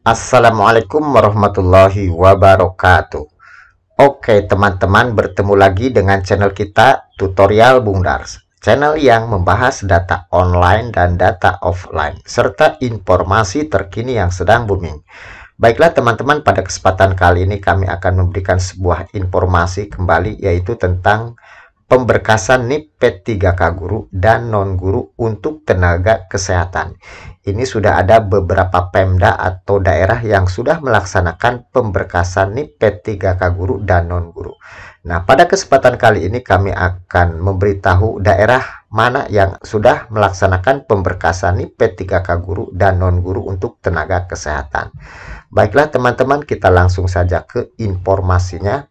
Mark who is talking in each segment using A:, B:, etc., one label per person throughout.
A: Assalamualaikum warahmatullahi wabarakatuh Oke teman-teman bertemu lagi dengan channel kita tutorial Bung Dars Channel yang membahas data online dan data offline Serta informasi terkini yang sedang booming Baiklah teman-teman pada kesempatan kali ini kami akan memberikan sebuah informasi kembali yaitu tentang pemberkasan NIP P3K guru dan non-guru untuk tenaga kesehatan. Ini sudah ada beberapa pemda atau daerah yang sudah melaksanakan pemberkasan NIP P3K guru dan non-guru. Nah, pada kesempatan kali ini kami akan memberitahu daerah mana yang sudah melaksanakan pemberkasan NIP P3K guru dan non-guru untuk tenaga kesehatan. Baiklah teman-teman, kita langsung saja ke informasinya.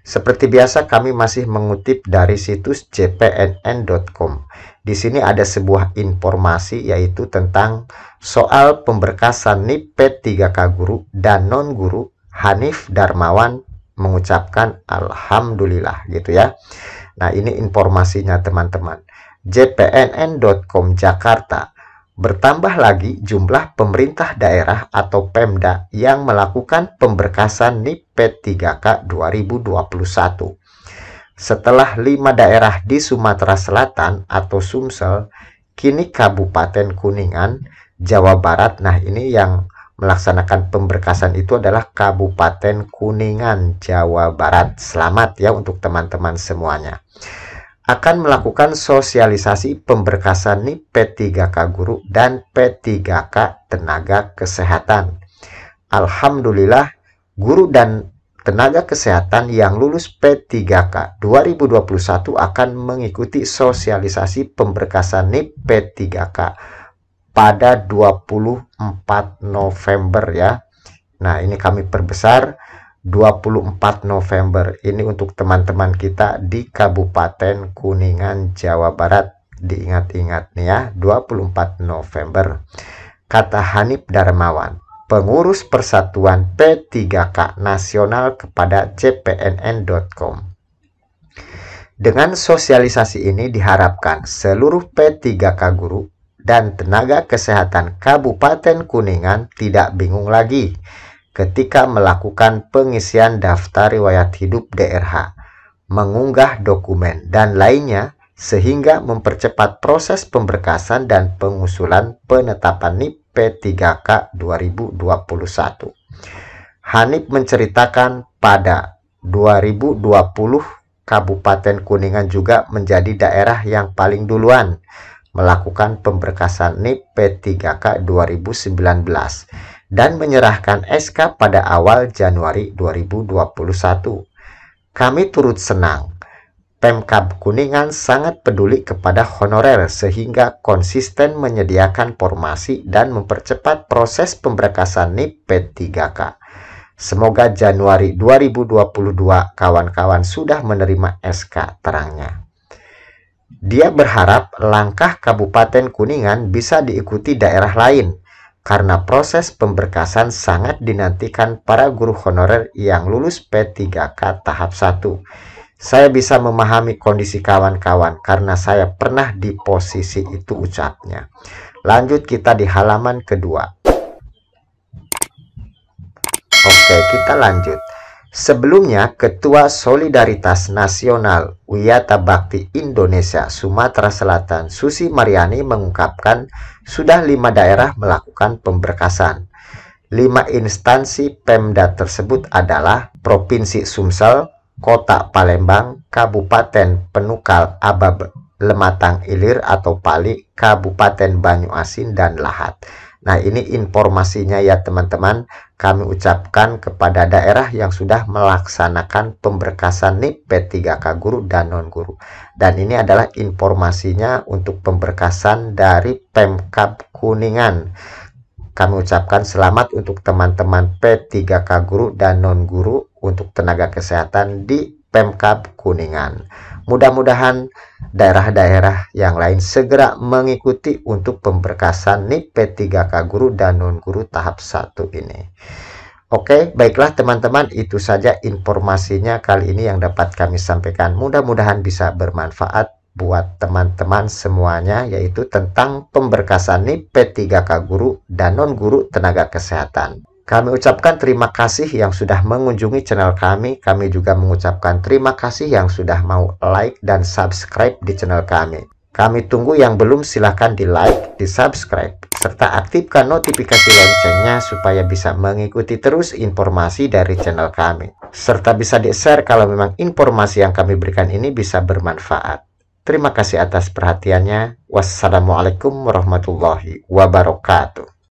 A: Seperti biasa kami masih mengutip dari situs jpnn.com. Di sini ada sebuah informasi yaitu tentang soal pemberkasan nip p 3K guru dan non guru Hanif Darmawan mengucapkan alhamdulillah gitu ya. Nah, ini informasinya teman-teman. jpnn.com Jakarta bertambah lagi jumlah pemerintah daerah atau Pemda yang melakukan pemberkasan NIP P3K 2021. Setelah lima daerah di Sumatera Selatan atau Sumsel, kini Kabupaten Kuningan, Jawa Barat, nah ini yang melaksanakan pemberkasan itu adalah Kabupaten Kuningan, Jawa Barat. Selamat ya untuk teman-teman semuanya akan melakukan sosialisasi pemberkasan nip P3K guru dan P3K tenaga kesehatan. Alhamdulillah guru dan tenaga kesehatan yang lulus P3K 2021 akan mengikuti sosialisasi pemberkasan NIP P3K pada 24 November ya. Nah, ini kami perbesar 24 November ini untuk teman-teman kita di Kabupaten Kuningan Jawa Barat diingat-ingat nih ya 24 November kata Hanif Darmawan pengurus persatuan P3K nasional kepada cpnn.com dengan sosialisasi ini diharapkan seluruh P3K guru dan tenaga kesehatan Kabupaten Kuningan tidak bingung lagi ketika melakukan pengisian daftar riwayat hidup DRH, mengunggah dokumen, dan lainnya sehingga mempercepat proses pemberkasan dan pengusulan penetapan NIP P3K 2021. Hanif menceritakan pada 2020 Kabupaten Kuningan juga menjadi daerah yang paling duluan melakukan pemberkasan NIP P3K 2019 dan menyerahkan SK pada awal Januari 2021. Kami turut senang. Pemkab Kuningan sangat peduli kepada honorer sehingga konsisten menyediakan formasi dan mempercepat proses pemberkasan NIP P3K. Semoga Januari 2022 kawan-kawan sudah menerima SK terangnya. Dia berharap langkah Kabupaten Kuningan bisa diikuti daerah lain karena proses pemberkasan sangat dinantikan para guru honorer yang lulus P3K tahap 1. Saya bisa memahami kondisi kawan-kawan karena saya pernah di posisi itu ucapnya. Lanjut kita di halaman kedua. Oke, kita lanjut. Sebelumnya, Ketua Solidaritas Nasional Wiyata Bakti Indonesia Sumatera Selatan Susi Mariani mengungkapkan sudah lima daerah melakukan pemberkasan. Lima instansi Pemda tersebut adalah Provinsi Sumsel, Kota Palembang, Kabupaten Penukal Abab Lematang Ilir atau Pali, Kabupaten Banyuasin dan Lahat. Nah, ini informasinya ya teman-teman. Kami ucapkan kepada daerah yang sudah melaksanakan pemberkasan NIP P3K guru dan non guru. Dan ini adalah informasinya untuk pemberkasan dari Pemkap Kuningan. Kami ucapkan selamat untuk teman-teman P3K guru dan non guru untuk tenaga kesehatan di Pemkap Kuningan. Mudah-mudahan daerah-daerah yang lain segera mengikuti untuk pemberkasan NIP P3K guru dan non guru tahap 1 ini. Oke, baiklah teman-teman, itu saja informasinya kali ini yang dapat kami sampaikan. Mudah-mudahan bisa bermanfaat buat teman-teman semuanya yaitu tentang pemberkasan NIP P3K guru dan non guru tenaga kesehatan. Kami ucapkan terima kasih yang sudah mengunjungi channel kami. Kami juga mengucapkan terima kasih yang sudah mau like dan subscribe di channel kami. Kami tunggu yang belum silahkan di like, di subscribe, serta aktifkan notifikasi loncengnya supaya bisa mengikuti terus informasi dari channel kami. Serta bisa di-share kalau memang informasi yang kami berikan ini bisa bermanfaat. Terima kasih atas perhatiannya. Wassalamualaikum warahmatullahi wabarakatuh.